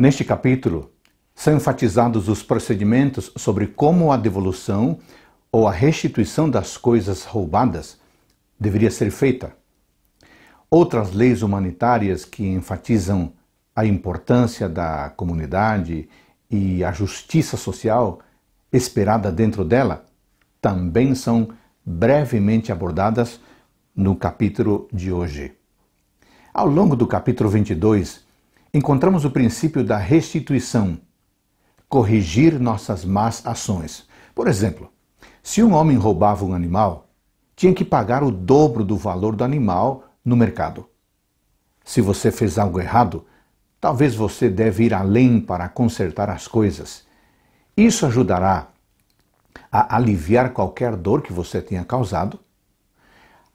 Neste capítulo, são enfatizados os procedimentos sobre como a devolução ou a restituição das coisas roubadas deveria ser feita. Outras leis humanitárias que enfatizam a importância da comunidade e a justiça social esperada dentro dela também são brevemente abordadas no capítulo de hoje. Ao longo do capítulo 22, encontramos o princípio da restituição, corrigir nossas más ações. Por exemplo, se um homem roubava um animal, tinha que pagar o dobro do valor do animal no mercado. Se você fez algo errado, talvez você deve ir além para consertar as coisas. Isso ajudará a aliviar qualquer dor que você tenha causado,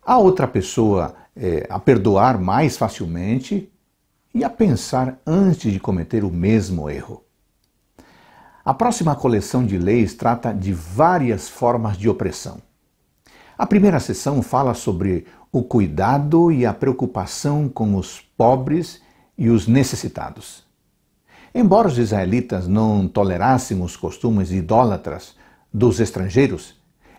a outra pessoa é, a perdoar mais facilmente e a pensar antes de cometer o mesmo erro. A próxima coleção de leis trata de várias formas de opressão. A primeira sessão fala sobre o cuidado e a preocupação com os pobres e os necessitados. Embora os israelitas não tolerassem os costumes idólatras dos estrangeiros,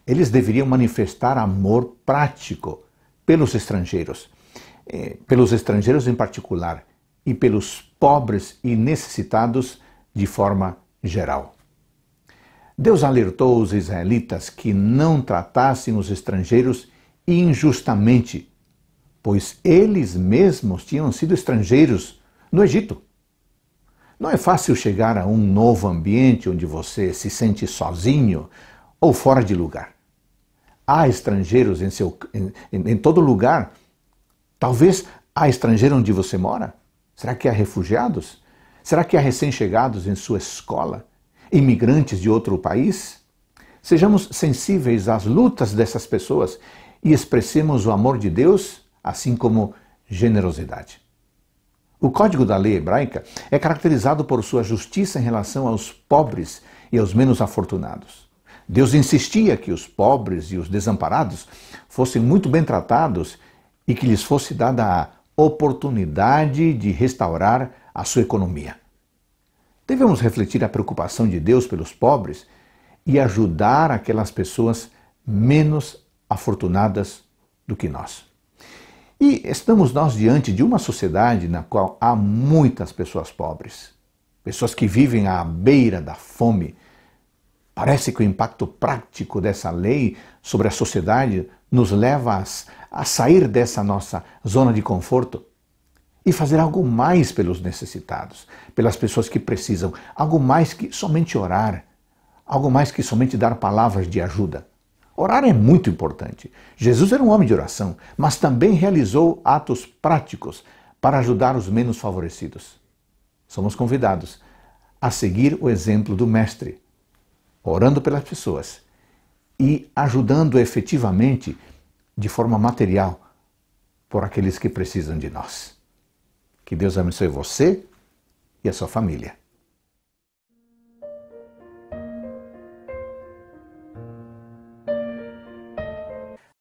eles deveriam manifestar amor prático pelos estrangeiros, eh, pelos estrangeiros em particular, e pelos pobres e necessitados de forma geral. Deus alertou os israelitas que não tratassem os estrangeiros injustamente, pois eles mesmos tinham sido estrangeiros no Egito. Não é fácil chegar a um novo ambiente onde você se sente sozinho ou fora de lugar. Há estrangeiros em, seu, em, em todo lugar. Talvez há estrangeiro onde você mora. Será que há refugiados? Será que há recém-chegados em sua escola? Imigrantes de outro país? Sejamos sensíveis às lutas dessas pessoas e expressemos o amor de Deus, assim como generosidade. O código da lei hebraica é caracterizado por sua justiça em relação aos pobres e aos menos afortunados. Deus insistia que os pobres e os desamparados fossem muito bem tratados e que lhes fosse dada a oportunidade de restaurar a sua economia. Devemos refletir a preocupação de Deus pelos pobres e ajudar aquelas pessoas menos afortunadas do que nós. E estamos nós diante de uma sociedade na qual há muitas pessoas pobres, pessoas que vivem à beira da fome, Parece que o impacto prático dessa lei sobre a sociedade nos leva a, sair dessa nossa zona de conforto e fazer algo mais pelos necessitados, pelas pessoas que precisam, algo mais que somente orar, algo mais que somente dar palavras de ajuda. Orar é muito importante. Jesus era um homem de oração, mas também realizou atos práticos para ajudar os menos favorecidos. Somos convidados a seguir o exemplo do Mestre orando pelas pessoas e ajudando efetivamente de forma material por aqueles que precisam de nós. Que Deus abençoe você e a sua família.